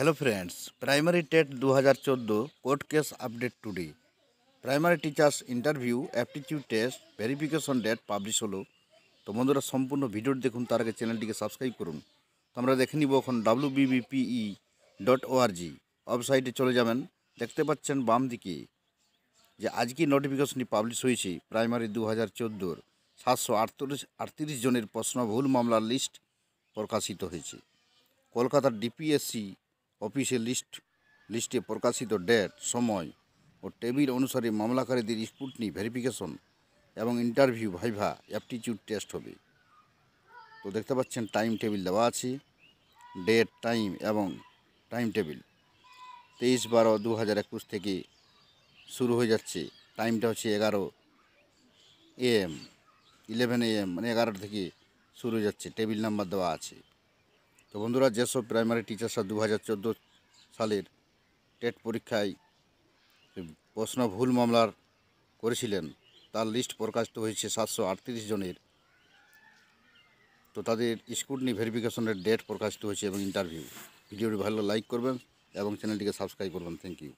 hello friends primary TET দু হাজার চোদ্দো court case update today primary teachers interview aptitude test verification date publish হলো তো বন্ধুরা সম্পূর্ণ ভিডিওটি দেখুন তার আগে চ্যানেলটিকে সাবস্ক্রাইব করুন তো আমরা দেখে নিব এখন ডাব্লু বিবিপিই ডট ওআরজি ওয়েবসাইটে চলে যাবেন দেখতে পাচ্ছেন বাম দিকে যে আজকে নোটিফিকেশনটি পাবলিশ হয়েছে প্রাইমারি দু হাজার চোদ্দোর সাতশো আটত্রিশ আটত্রিশ জনের প্রশ্ন ভুল মামলার লিস্ট প্রকাশিত হয়েছে কলকাতার ডিপিএসসি অফিসে লিস্ট লিস্টে প্রকাশিত ডেট সময় ও টেবিল অনুসারে মামলাকারীদের স্পুটনি ভেরিফিকেশন এবং ইন্টারভিউ ভাইভা অ্যাপটিচিউড টেস্ট হবে তো দেখতে পাচ্ছেন টাইম টেবিল দেওয়া আছে ডেট টাইম এবং টাইম টেবিল তেইশ বারো দু হাজার একুশ থেকে শুরু হয়ে যাচ্ছে টাইমটা হচ্ছে এগারো এএম ইলেভেন এএম মানে এগারোটা থেকে শুরু হয়ে যাচ্ছে টেবিল নাম্বার দেওয়া আছে তো বন্ধুরা যেসব প্রাইমারি টিচার্সরা দু হাজার সালের টেট পরীক্ষায় প্রশ্ন ভুল মামলার করেছিলেন তার লিস্ট প্রকাশিত হয়েছে সাতশো আটত্রিশ জনের তো তাদের স্কুটনি ভেরিফিকেশনের ডেট প্রকাশিত হয়েছে এবং ইন্টারভিউ ভিডিওটি ভালো লাইক করবেন এবং চ্যানেলটিকে সাবস্ক্রাইব করবেন থ্যাংক ইউ